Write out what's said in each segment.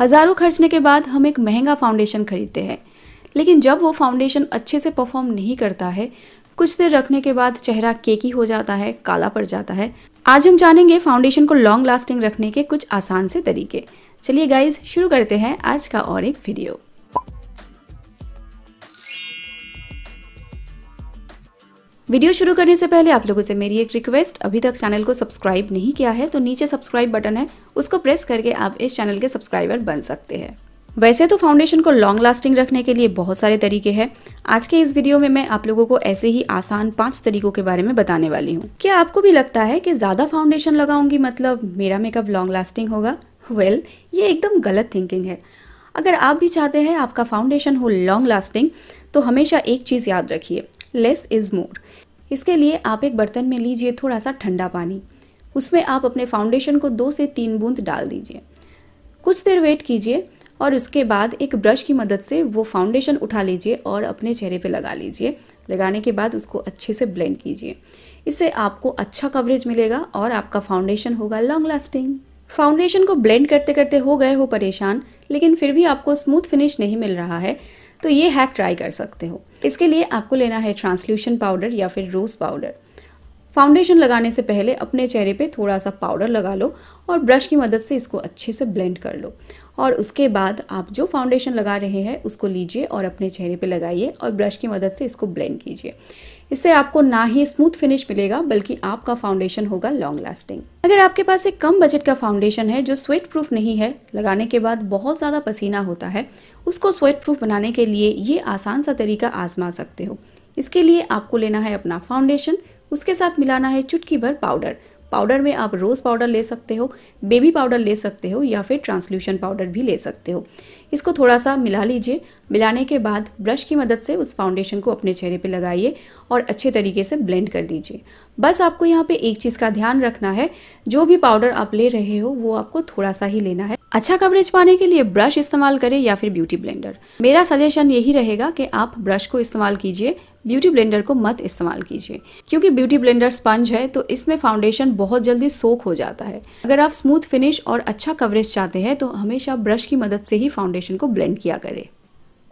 हज़ारों खर्चने के बाद हम एक महंगा फाउंडेशन खरीदते हैं लेकिन जब वो फाउंडेशन अच्छे से परफॉर्म नहीं करता है कुछ देर रखने के बाद चेहरा केकी हो जाता है काला पड़ जाता है आज हम जानेंगे फाउंडेशन को लॉन्ग लास्टिंग रखने के कुछ आसान से तरीके चलिए गाइज शुरू करते हैं आज का और एक वीडियो वीडियो शुरू करने से पहले आप लोगों से मेरी एक रिक्वेस्ट अभी तक चैनल को सब्सक्राइब नहीं किया है तो नीचे सब्सक्राइब बटन है उसको प्रेस करके आप इस चैनल के सब्सक्राइबर बन सकते हैं वैसे तो फाउंडेशन को लॉन्ग लास्टिंग रखने के लिए बहुत सारे तरीके हैं आज के इस वीडियो में मैं आप लोगों को ऐसे ही आसान पांच तरीकों के बारे में बताने वाली हूँ क्या आपको भी लगता है कि ज़्यादा फाउंडेशन लगाऊंगी मतलब मेरा मेकअप लॉन्ग लास्टिंग होगा वेल ये एकदम गलत थिंकिंग है अगर आप भी चाहते हैं आपका फाउंडेशन हो लॉन्ग लास्टिंग तो हमेशा एक चीज़ याद रखिए लेस इज़ मोर इसके लिए आप एक बर्तन में लीजिए थोड़ा सा ठंडा पानी उसमें आप अपने फाउंडेशन को दो से तीन बूंद डाल दीजिए कुछ देर वेट कीजिए और उसके बाद एक ब्रश की मदद से वो फाउंडेशन उठा लीजिए और अपने चेहरे पे लगा लीजिए लगाने के बाद उसको अच्छे से ब्लेंड कीजिए इससे आपको अच्छा कवरेज मिलेगा और आपका फाउंडेशन होगा लॉन्ग लास्टिंग फाउंडेशन को ब्लेंड करते करते हो गए हो परेशान लेकिन फिर भी आपको स्मूथ फिनिश नहीं मिल रहा है तो ये हैक ट्राई कर सकते हो इसके लिए आपको लेना है ट्रांसल्यूशन पाउडर या फिर रोज़ पाउडर फाउंडेशन लगाने से पहले अपने चेहरे पे थोड़ा सा पाउडर लगा लो और ब्रश की मदद से इसको अच्छे से ब्लेंड कर लो और उसके बाद आप जो फाउंडेशन लगा रहे हैं उसको लीजिए और अपने चेहरे पे लगाइए और ब्रश की मदद से इसको ब्लेंड कीजिए इससे आपको ना ही स्मूथ फिनिश मिलेगा बल्कि आपका फाउंडेशन होगा लॉन्ग लास्टिंग अगर आपके पास एक कम बजट का फाउंडेशन है जो स्वेट प्रूफ नहीं है लगाने के बाद बहुत ज़्यादा पसीना होता है उसको स्वेट प्रूफ बनाने के लिए ये आसान सा तरीका आजमा सकते हो इसके लिए आपको लेना है अपना फाउंडेशन उसके साथ मिलाना है चुटकी भर पाउडर पाउडर में आप रोज़ पाउडर ले सकते हो बेबी पाउडर ले सकते हो या फिर ट्रांसल्यूशन पाउडर भी ले सकते हो इसको थोड़ा सा मिला लीजिए मिलाने के बाद ब्रश की मदद से उस फाउंडेशन को अपने चेहरे पे लगाइए और अच्छे तरीके से ब्लेंड कर दीजिए बस आपको यहाँ पे एक चीज़ का ध्यान रखना है जो भी पाउडर आप ले रहे हो वो आपको थोड़ा सा ही लेना है अच्छा कवरेज पाने के लिए ब्रश इस्तेमाल करें या फिर ब्यूटी ब्लेंडर मेरा सजेशन यही रहेगा कि आप ब्रश को इस्तेमाल कीजिए ब्यूटी ब्लेंडर को मत इस्तेमाल कीजिए क्योंकि ब्यूटी ब्लेंडर स्पंज है तो इसमें फाउंडेशन बहुत जल्दी सोख हो जाता है अगर आप स्मूथ फिनिश और अच्छा कवरेज चाहते हैं तो हमेशा ब्रश की मदद से ही फाउंडेशन को ब्लेंड किया करें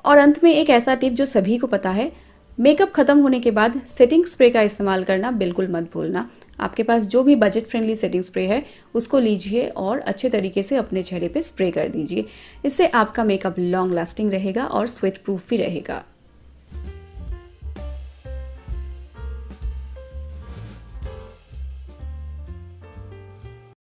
और अंत में एक ऐसा टिप जो सभी को पता है मेकअप खत्म होने के बाद सेटिंग स्प्रे का इस्तेमाल करना बिल्कुल मत भूलना आपके पास जो भी बजट फ्रेंडली सेटिंग स्प्रे है उसको लीजिए और अच्छे तरीके से अपने चेहरे पे स्प्रे कर दीजिए इससे आपका मेकअप लॉन्ग लास्टिंग रहेगा और स्वेट प्रूफ भी रहेगा